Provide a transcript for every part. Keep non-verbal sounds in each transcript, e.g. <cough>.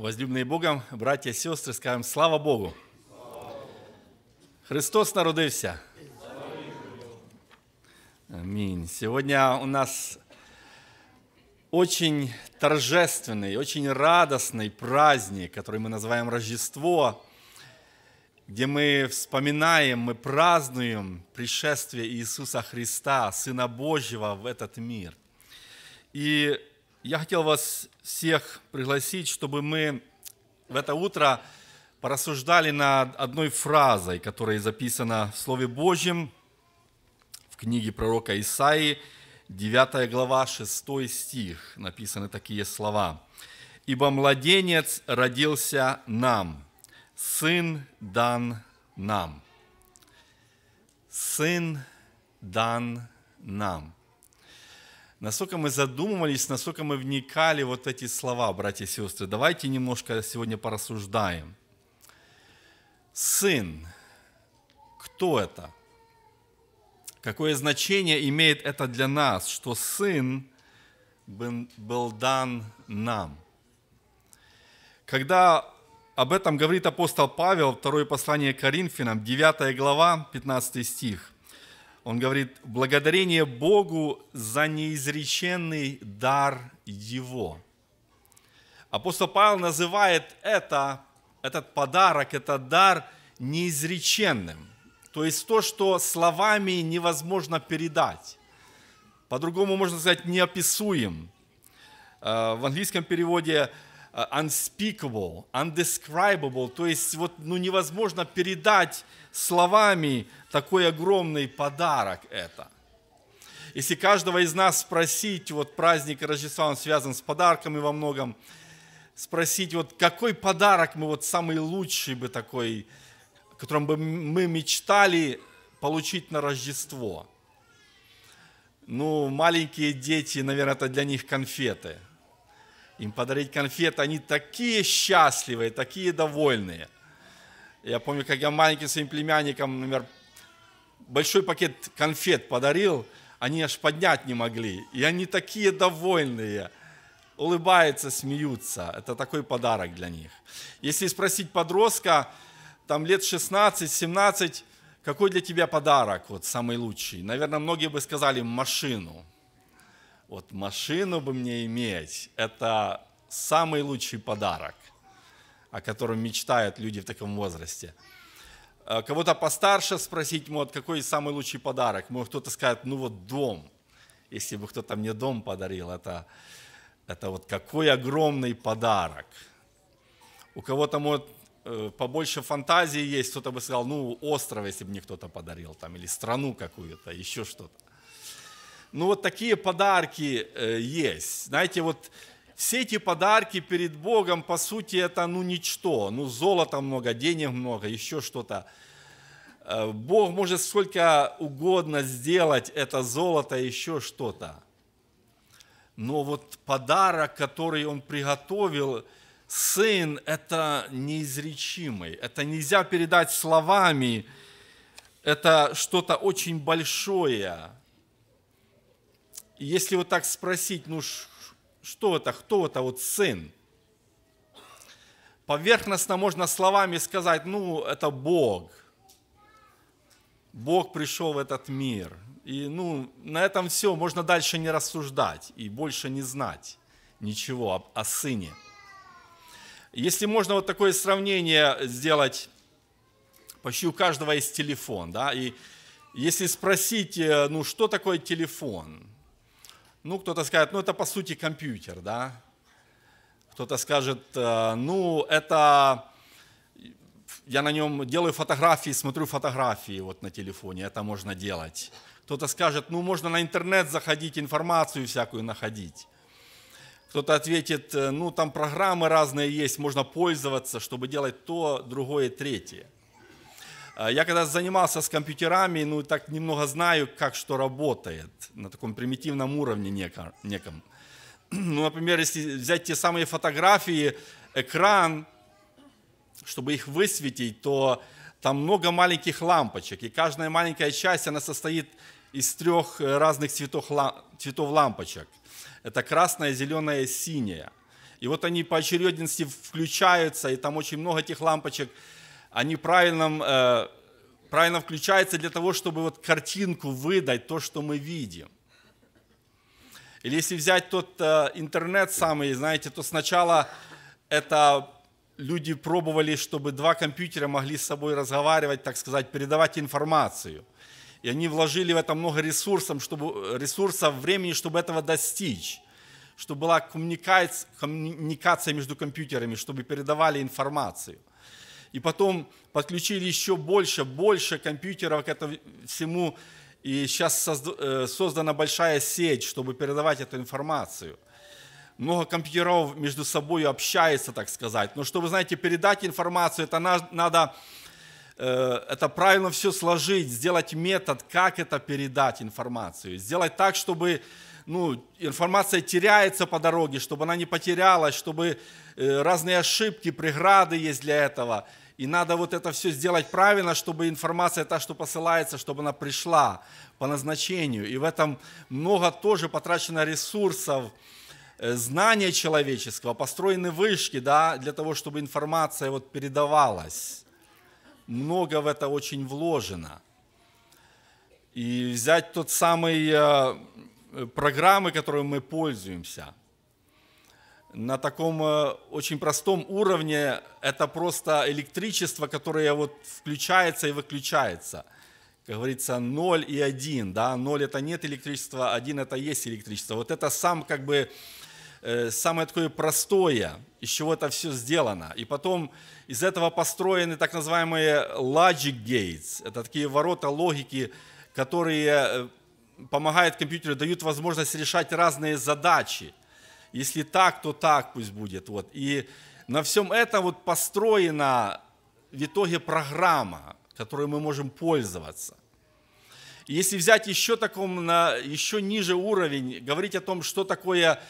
Возлюбленные Богом, братья и сестры, скажем слава Богу. Христос народился. Аминь. Сегодня у нас очень торжественный, очень радостный праздник, который мы называем Рождество, где мы вспоминаем, мы празднуем пришествие Иисуса Христа, Сына Божьего в этот мир. И я хотел вас всех пригласить, чтобы мы в это утро порассуждали над одной фразой, которая записана в Слове Божьем, в книге пророка Исаии, 9 глава, 6 стих, написаны такие слова. «Ибо младенец родился нам, сын дан нам». Сын дан нам насколько мы задумывались, насколько мы вникали вот эти слова, братья и сестры. Давайте немножко сегодня порассуждаем. Сын. Кто это? Какое значение имеет это для нас, что Сын был дан нам? Когда об этом говорит апостол Павел, второе послание Коринфянам, 9 глава, 15 стих – он говорит, благодарение Богу за неизреченный дар Его. Апостол Павел называет это, этот подарок, этот дар неизреченным. То есть то, что словами невозможно передать. По-другому можно сказать неописуем. Э, в английском переводе э, unspeakable, undescribable, то есть вот, ну, невозможно передать словами такой огромный подарок это. Если каждого из нас спросить, вот праздник Рождества, он связан с подарками во многом, спросить, вот какой подарок мы вот самый лучший бы такой, которым бы мы мечтали получить на Рождество. Ну, маленькие дети, наверное, это для них конфеты. Им подарить конфеты, они такие счастливые, такие довольные – я помню, как я маленьким своим племянникам, например, большой пакет конфет подарил, они аж поднять не могли. И они такие довольные, улыбаются, смеются. Это такой подарок для них. Если спросить подростка, там лет 16-17, какой для тебя подарок вот, самый лучший? Наверное, многие бы сказали машину. Вот машину бы мне иметь, это самый лучший подарок о котором мечтают люди в таком возрасте. Э, кого-то постарше спросить, вот какой самый лучший подарок. Может, кто-то скажет, ну вот дом. Если бы кто-то мне дом подарил, это, это вот какой огромный подарок. У кого-то, может, э, побольше фантазии есть, кто-то бы сказал, ну, остров, если бы мне кто-то подарил, там, или страну какую-то, еще что-то. Ну, вот такие подарки э, есть. Знаете, вот все эти подарки перед Богом, по сути, это ну ничто. Ну, золота много, денег много, еще что-то. Э, Бог может сколько угодно сделать это золото, еще что-то. Но вот подарок, который он приготовил, сын, это неизречимый. Это нельзя передать словами. Это что-то очень большое. Если вот так спросить, ну что это, кто это, вот сын. Поверхностно можно словами сказать, ну, это Бог. Бог пришел в этот мир. И, ну, на этом все, можно дальше не рассуждать и больше не знать ничего о, о сыне. Если можно вот такое сравнение сделать, почти у каждого есть телефон, да, и если спросить, э, ну, что такое телефон – ну, кто-то скажет, ну это по сути компьютер, да? Кто-то скажет, э, ну это я на нем делаю фотографии, смотрю фотографии вот на телефоне, это можно делать. Кто-то скажет, ну можно на интернет заходить, информацию всякую находить. Кто-то ответит, э, ну там программы разные есть, можно пользоваться, чтобы делать то, другое, третье. Э, я когда занимался с компьютерами, ну так немного знаю, как что работает на таком примитивном уровне неком. <clears throat> Ну, например, если взять те самые фотографии, экран, чтобы их высветить, то там много маленьких лампочек, и каждая маленькая часть, она состоит из трех э, разных цветов, цветов лампочек. Это красная, зеленая, синяя. И вот они по очередности включаются, и там очень много этих лампочек – о неправильном, э, правильно включается для того, чтобы вот картинку выдать, то, что мы видим. Или если взять тот э, интернет самый, знаете, то сначала это люди пробовали, чтобы два компьютера могли с собой разговаривать, так сказать, передавать информацию. И они вложили в это много ресурсов, чтобы, ресурсов, времени, чтобы этого достичь чтобы была коммуникация, коммуникация между компьютерами, чтобы передавали информацию и потом подключили еще больше, больше компьютеров к этому всему, и сейчас э, создана большая сеть, чтобы передавать эту информацию. Много компьютеров между собой общаются, так сказать. Но чтобы, знаете, передать информацию, это надо э, это правильно все сложить, сделать метод, как это передать информацию, сделать так, чтобы ну, информация теряется по дороге, чтобы она не потерялась, чтобы э, разные ошибки, преграды есть для этого – и надо вот это все сделать правильно, чтобы информация та, что посылается, чтобы она пришла по назначению. И в этом много тоже потрачено ресурсов, э, знания человеческого, построены вышки, да, для того, чтобы информация вот передавалась. Много в это очень вложено. И взять тот самый э, э, программы, которым мы пользуемся – на таком э, очень простом уровне это просто электричество, которое вот включается и выключается. Как говорится, 0 и 1, да, 0 это нет электричества, 1 это есть электричество. Вот это сам как бы э, самое такое простое, из чего это все сделано. И потом из этого построены так называемые logic gates. Это такие ворота логики, которые э, помогают компьютеру, дают возможность решать разные задачи – если так, то так пусть будет. Вот. И на всем этом вот построена в итоге программа, которой мы можем пользоваться. И если взять еще, таком, на, еще ниже уровень, говорить о том, что такое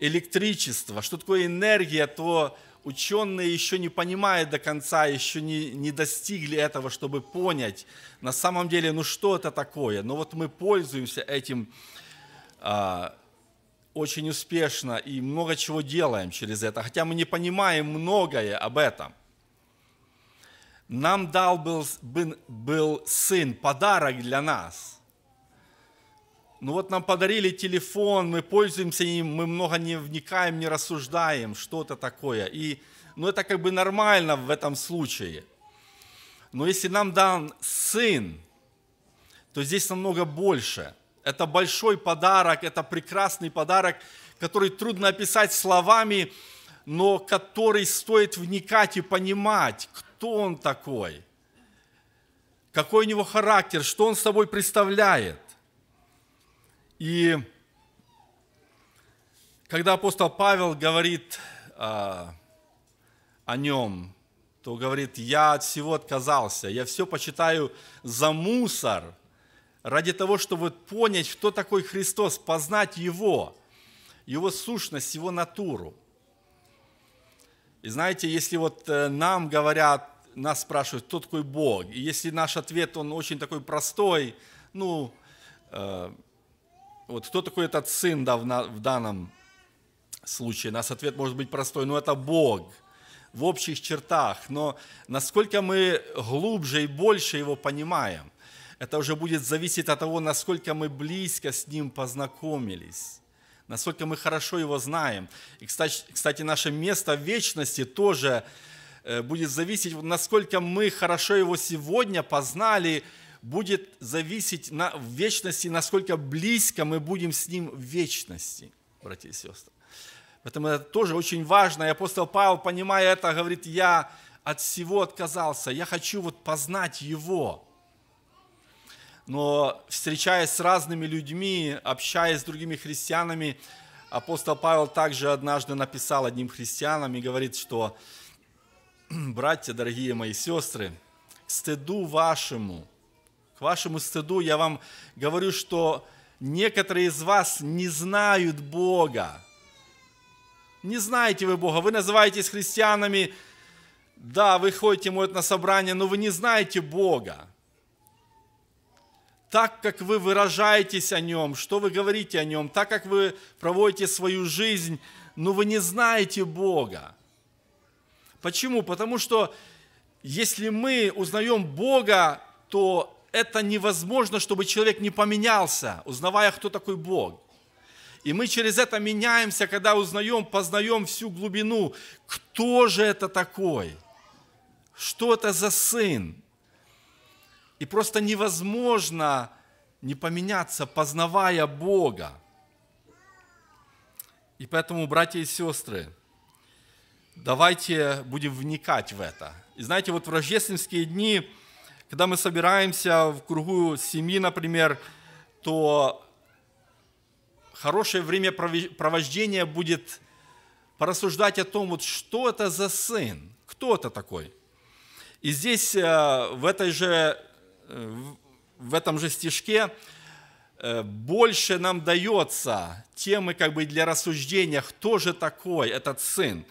электричество, что такое энергия, то ученые еще не понимают до конца, еще не, не достигли этого, чтобы понять на самом деле, ну что это такое. Но ну вот мы пользуемся этим а, очень успешно и много чего делаем через это, хотя мы не понимаем многое об этом. Нам дал был, был, был сын подарок для нас. Ну вот нам подарили телефон, мы пользуемся им, мы много не вникаем, не рассуждаем, что это такое. И, ну это как бы нормально в этом случае. Но если нам дан сын, то здесь намного больше – это большой подарок, это прекрасный подарок, который трудно описать словами, но который стоит вникать и понимать, кто он такой, какой у него характер, что он собой представляет. И когда апостол Павел говорит э, о нем, то говорит, я от всего отказался, я все почитаю за мусор – ради того, чтобы понять, кто такой Христос, познать Его, Его сущность, Его натуру. И знаете, если вот э, нам говорят, нас спрашивают, кто такой Бог, и если наш ответ, он очень такой простой, ну, э, вот кто такой этот сын да, в, на, в данном случае, наш ответ может быть простой, ну, это Бог в общих чертах, но насколько мы глубже и больше его понимаем, это уже будет зависеть от того, насколько мы близко с Ним познакомились, насколько мы хорошо Его знаем. И, кстати, кстати, наше место в вечности тоже э, будет зависеть, насколько мы хорошо Его сегодня познали, будет зависеть на, в вечности, насколько близко мы будем с Ним в вечности, братья и сестры. Поэтому это тоже очень важно. И апостол Павел, понимая это, говорит, я от всего отказался, я хочу вот познать Его но встречаясь с разными людьми, общаясь с другими христианами, апостол Павел также однажды написал одним христианам и говорит, что «Братья, дорогие мои сестры, к стыду вашему, к вашему стыду я вам говорю, что некоторые из вас не знают Бога. Не знаете вы Бога, вы называетесь христианами, да, вы ходите, может, на собрание, но вы не знаете Бога так как вы выражаетесь о нем, что вы говорите о нем, так как вы проводите свою жизнь, но ну, вы не знаете Бога. Почему? Потому что если мы узнаем Бога, то это невозможно, чтобы человек не поменялся, узнавая, кто такой Бог. И мы через это меняемся, когда узнаем, познаем всю глубину, кто же это такой, что это за сын, и просто невозможно не поменяться, познавая Бога. И поэтому, братья и сестры, давайте будем вникать в это. И знаете, вот в рождественские дни, когда мы собираемся в кругу семьи, например, то хорошее время провождения будет порассуждать о том, вот что это за сын, кто это такой. И здесь, э, в этой же в этом же стишке э, больше нам дается темы как бы для рассуждения, кто же такой этот сын.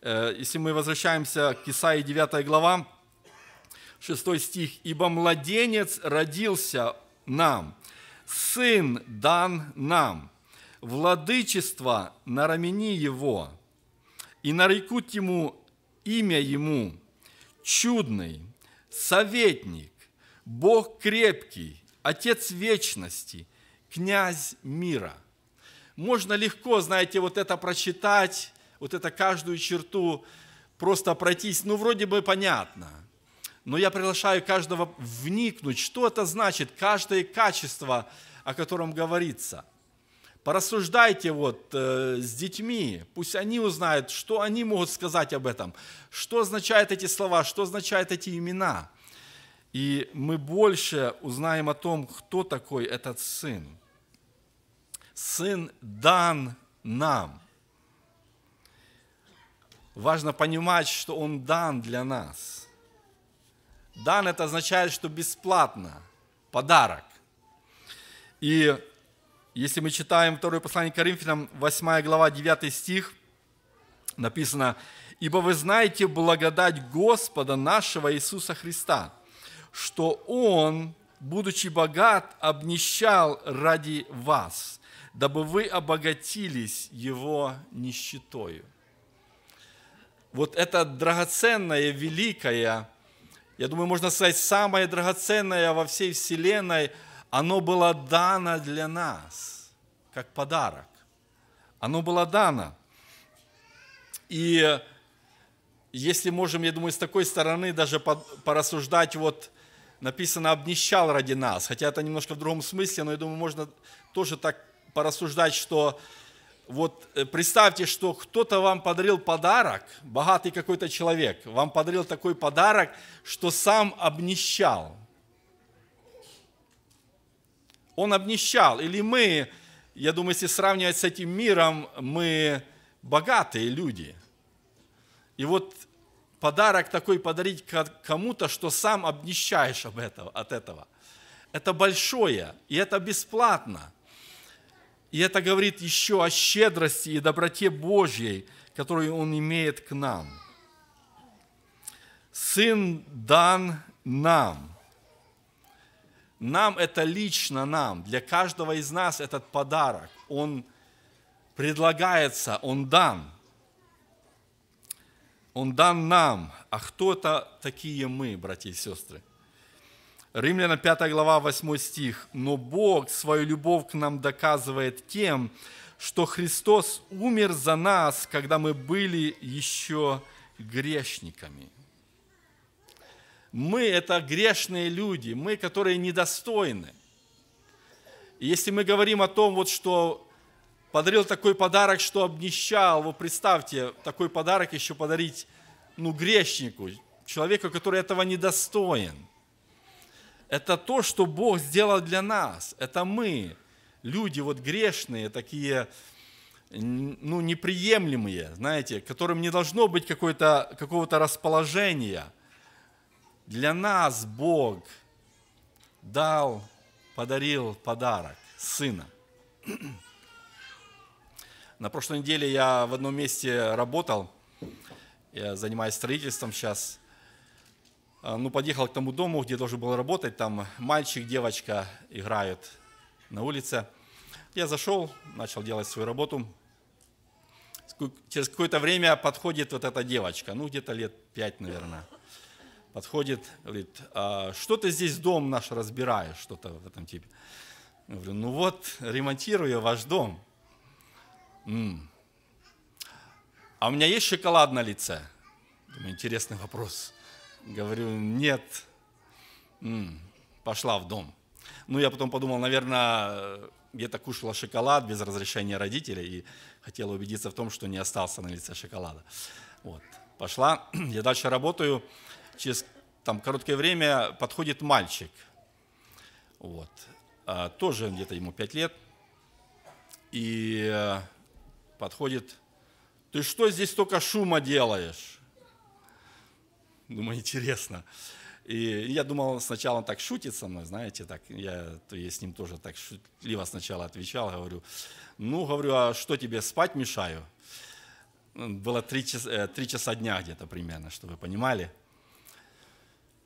Э, если мы возвращаемся к Исаии 9 глава, 6 стих, «Ибо младенец родился нам, сын дан нам, владычество на рамени его, и нарекут ему имя ему, чудный, советник, Бог крепкий, Отец вечности, князь мира. Можно легко, знаете, вот это прочитать, вот это каждую черту просто пройтись, ну вроде бы понятно. Но я приглашаю каждого вникнуть, что это значит, каждое качество, о котором говорится. Порассуждайте вот э, с детьми, пусть они узнают, что они могут сказать об этом, что означают эти слова, что означают эти имена – и мы больше узнаем о том, кто такой этот Сын. Сын дан нам. Важно понимать, что Он дан для нас. Дан – это означает, что бесплатно, подарок. И если мы читаем второе послание к Коринфянам, 8 глава, 9 стих, написано, «Ибо вы знаете благодать Господа нашего Иисуса Христа, что Он, будучи богат, обнищал ради вас, дабы вы обогатились Его нищетою. Вот это драгоценное, великое, я думаю, можно сказать, самое драгоценное во всей Вселенной, оно было дано для нас, как подарок. Оно было дано. И если можем, я думаю, с такой стороны даже порассуждать вот написано «обнищал ради нас», хотя это немножко в другом смысле, но я думаю, можно тоже так порассуждать, что вот э, представьте, что кто-то вам подарил подарок, богатый какой-то человек, вам подарил такой подарок, что сам обнищал. Он обнищал. Или мы, я думаю, если сравнивать с этим миром, мы богатые люди. И вот подарок такой подарить кому-то, что сам обнищаешь об этого, от этого. Это большое, и это бесплатно. И это говорит еще о щедрости и доброте Божьей, которую Он имеет к нам. Сын дан нам. Нам это лично нам, для каждого из нас этот подарок. Он предлагается, он дан – он дан нам. А кто это такие мы, братья и сестры? Римляна 5 глава 8 стих. «Но Бог свою любовь к нам доказывает тем, что Христос умер за нас, когда мы были еще грешниками». Мы – это грешные люди, мы, которые недостойны. И если мы говорим о том, вот, что подарил такой подарок, что обнищал. Вы представьте, такой подарок еще подарить ну, грешнику, человеку, который этого не достоин. Это то, что Бог сделал для нас. Это мы, люди вот грешные, такие, ну, неприемлемые, знаете, которым не должно быть какого-то расположения. Для нас Бог дал, подарил подарок Сына. На прошлой неделе я в одном месте работал, я занимаюсь строительством сейчас. А, ну, подъехал к тому дому, где должен был работать, там мальчик, девочка играют на улице. Я зашел, начал делать свою работу. Через какое-то время подходит вот эта девочка, ну, где-то лет пять, наверное. Подходит, говорит, а что ты здесь дом наш разбираешь, что-то в этом типе. Я говорю, ну вот, ремонтирую ваш дом. М-м. А у меня есть шоколад на лице? Думаю, интересный вопрос. Говорю, нет. М-м. Пошла в дом. Ну, я потом подумал, наверное, где-то кушала шоколад без разрешения родителей и хотела убедиться в том, что не остался на лице шоколада. Вот. Пошла, <clears throat> я дальше работаю. Через там, короткое время подходит мальчик. Вот. А, тоже где-то ему 5 лет. И э, подходит, ты что здесь только шума делаешь? Думаю, интересно. И я думал, сначала он так шутит со мной, знаете, так, я, то я с ним тоже так шутливо сначала отвечал, говорю, ну, говорю, а что тебе, спать мешаю? Было три часа, э, часа дня где-то примерно, чтобы вы понимали.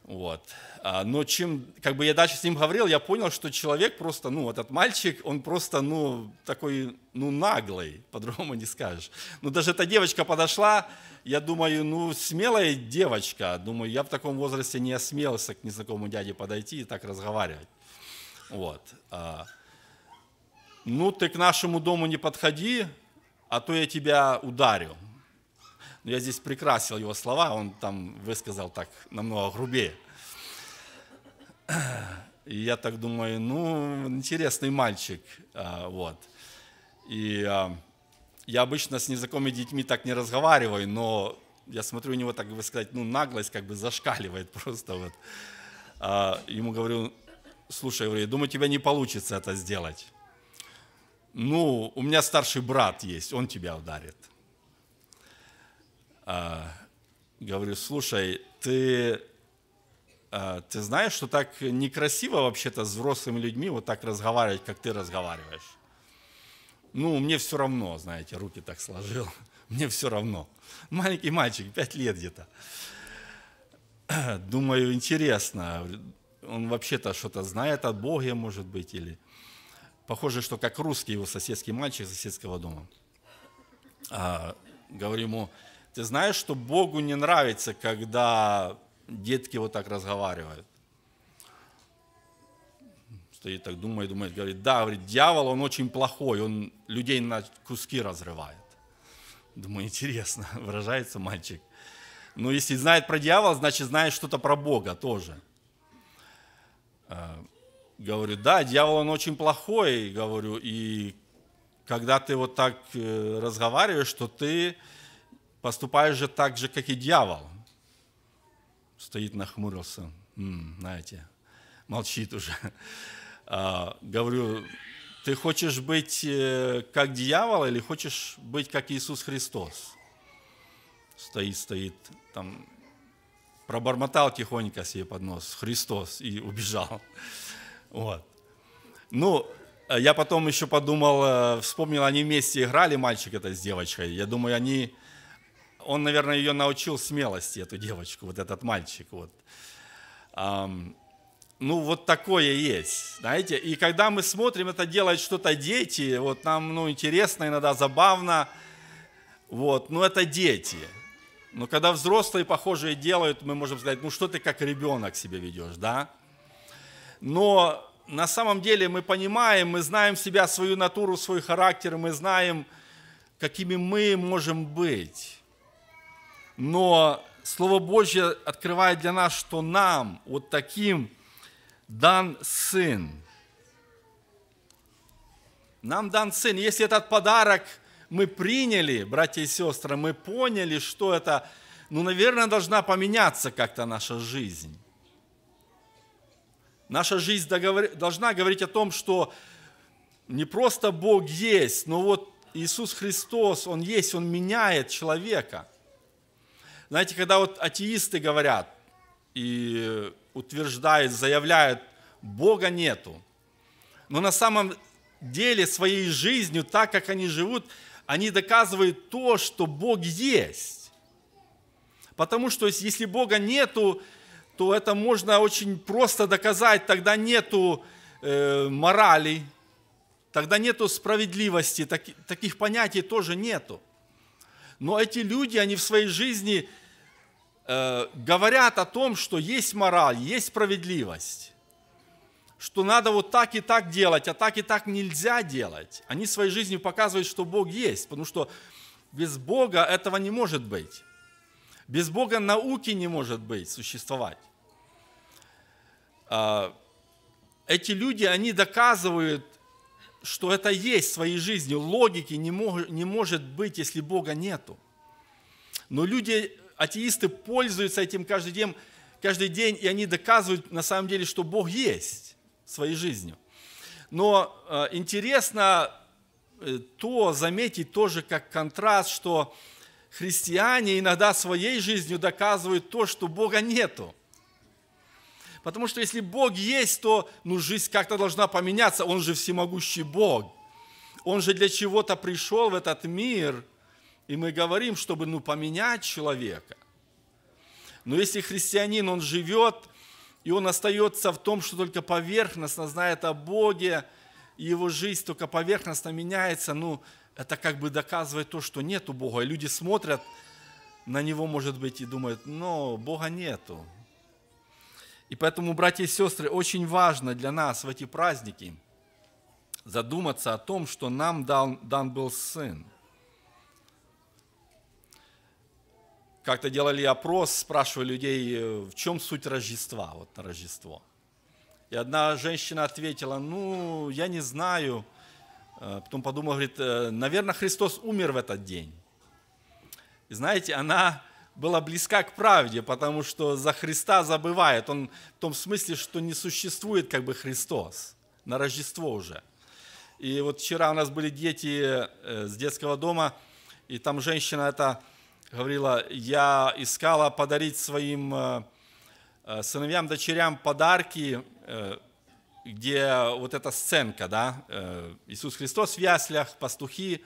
Вот. А, но чем, как бы я дальше с ним говорил, я понял, что человек просто, ну, этот мальчик, он просто, ну, такой, ну, наглый, <laughs> по-другому не скажешь. Ну, даже эта девочка подошла, я думаю, ну, смелая девочка, думаю, я в таком возрасте не осмелился к незнакомому дяде подойти и так разговаривать. Вот. А, ну, ты к нашему дому не подходи, а то я тебя ударю. Но ну, я здесь прекрасил его слова, он там высказал так намного грубее. И я так думаю, ну, интересный мальчик, а, вот. И а, я обычно с незнакомыми детьми так не разговариваю, но я смотрю у него, так бы сказать, ну, наглость как бы зашкаливает <laughs> просто вот. А, ему говорю, слушай, я думаю, тебя не получится это сделать. Ну, у меня старший брат есть, он тебя ударит. А, говорю, слушай, ты, а, ты знаешь, что так некрасиво вообще-то с взрослыми людьми вот так разговаривать, как ты разговариваешь? Ну, мне все равно, знаете, руки так сложил, <laughs> мне все равно. Маленький мальчик, пять лет где-то. <clears throat> Думаю, интересно, он вообще-то что-то знает от Бога, может быть, или... Похоже, что как русский его соседский мальчик соседского дома. А, говорю ему, ты знаешь, что Богу не нравится, когда детки вот так разговаривают. Стоит так, думает, думает, говорит, да, говорит, дьявол, он очень плохой, он людей на куски разрывает. Думаю, интересно, <laughs> выражается мальчик. Но ну, если знает про дьявола, значит, знает что-то про Бога тоже. Э, говорю, да, дьявол, он очень плохой, говорю, и когда ты вот так э, разговариваешь, что ты поступаешь же так же, как и дьявол. Стоит, нахмурился, М, знаете, молчит уже. А, говорю, ты хочешь быть э, как дьявол или хочешь быть как Иисус Христос? Стоит, стоит, там пробормотал тихонько себе под нос Христос и убежал. Вот. Ну, а я потом еще подумал, э, вспомнил, они вместе играли, мальчик это с девочкой. Я думаю, они он, наверное, ее научил смелости, эту девочку, вот этот мальчик. Вот. Ну, вот такое есть, знаете. И когда мы смотрим, это делают что-то дети, вот нам, ну, интересно, иногда забавно, вот, но ну, это дети. Но когда взрослые похожие делают, мы можем сказать, ну, что ты как ребенок себя ведешь, да? Но на самом деле мы понимаем, мы знаем себя, свою натуру, свой характер, мы знаем, какими мы можем быть но Слово Божье открывает для нас, что нам вот таким дан Сын. Нам дан Сын. Если этот подарок мы приняли, братья и сестры, мы поняли, что это, ну, наверное, должна поменяться как-то наша жизнь. Наша жизнь должна говорить о том, что не просто Бог есть, но вот Иисус Христос, Он есть, Он меняет человека – знаете, когда вот атеисты говорят и утверждают, заявляют, Бога нету, но на самом деле своей жизнью, так как они живут, они доказывают то, что Бог есть. Потому что если Бога нету, то это можно очень просто доказать, тогда нету э, морали, тогда нету справедливости, так, таких понятий тоже нету. Но эти люди, они в своей жизни э, говорят о том, что есть мораль, есть справедливость, что надо вот так и так делать, а так и так нельзя делать. Они в своей жизни показывают, что Бог есть, потому что без Бога этого не может быть. Без Бога науки не может быть, существовать. А, эти люди, они доказывают что это есть в своей жизни. Логики не, мог, не может быть, если Бога нету. Но люди, атеисты, пользуются этим каждый день, каждый день, и они доказывают на самом деле, что Бог есть своей жизнью. Но э, интересно э, то заметить тоже как контраст, что христиане иногда своей жизнью доказывают то, что Бога нету. Потому что если Бог есть, то ну, жизнь как-то должна поменяться. Он же всемогущий Бог. Он же для чего-то пришел в этот мир. И мы говорим, чтобы ну, поменять человека. Но если христианин, он живет, и он остается в том, что только поверхностно знает о Боге, и его жизнь только поверхностно меняется, ну, это как бы доказывает то, что нету Бога. И люди смотрят на него, может быть, и думают, но Бога нету, и поэтому, братья и сестры, очень важно для нас в эти праздники задуматься о том, что нам дан, дан был Сын. Как-то делали опрос, спрашивали людей, э, в чем суть Рождества, вот на Рождество. И одна женщина ответила, ну, я не знаю. Э, потом подумала, говорит, «Э, наверное, Христос умер в этот день. И знаете, она была близка к правде, потому что за Христа забывает. Он в том смысле, что не существует как бы Христос на Рождество уже. И вот вчера у нас были дети э, с детского дома, и там женщина это говорила, я искала подарить своим э, э, сыновьям, дочерям подарки, где вот эта сценка, да, Иисус Христос в яслях, пастухи,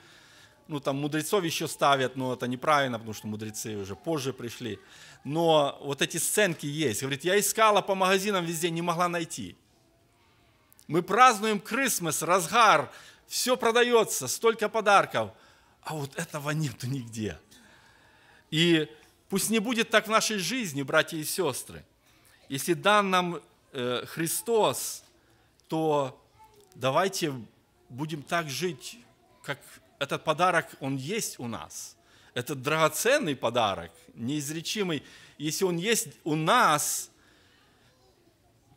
ну, там мудрецов еще ставят, но это неправильно, потому что мудрецы уже позже пришли. Но вот эти сценки есть. Говорит, я искала по магазинам везде, не могла найти. Мы празднуем Крисмас, разгар, все продается, столько подарков, а вот этого нету нигде. И пусть не будет так в нашей жизни, братья и сестры. Если дан нам э, Христос, то давайте будем так жить, как этот подарок, он есть у нас. Это драгоценный подарок, неизречимый. Если он есть у нас,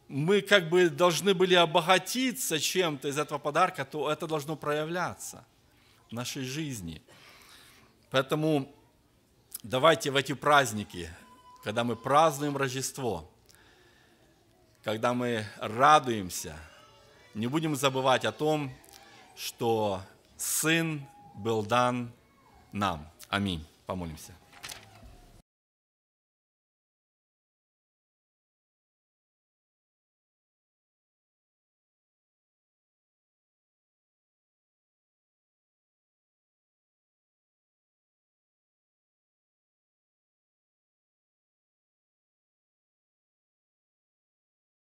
мы как бы должны были обогатиться чем-то из этого подарка, то это должно проявляться в нашей жизни. Поэтому давайте в эти праздники, когда мы празднуем Рождество, когда мы радуемся, не будем забывать о том, что Сын был дан нам. Аминь. Помолимся.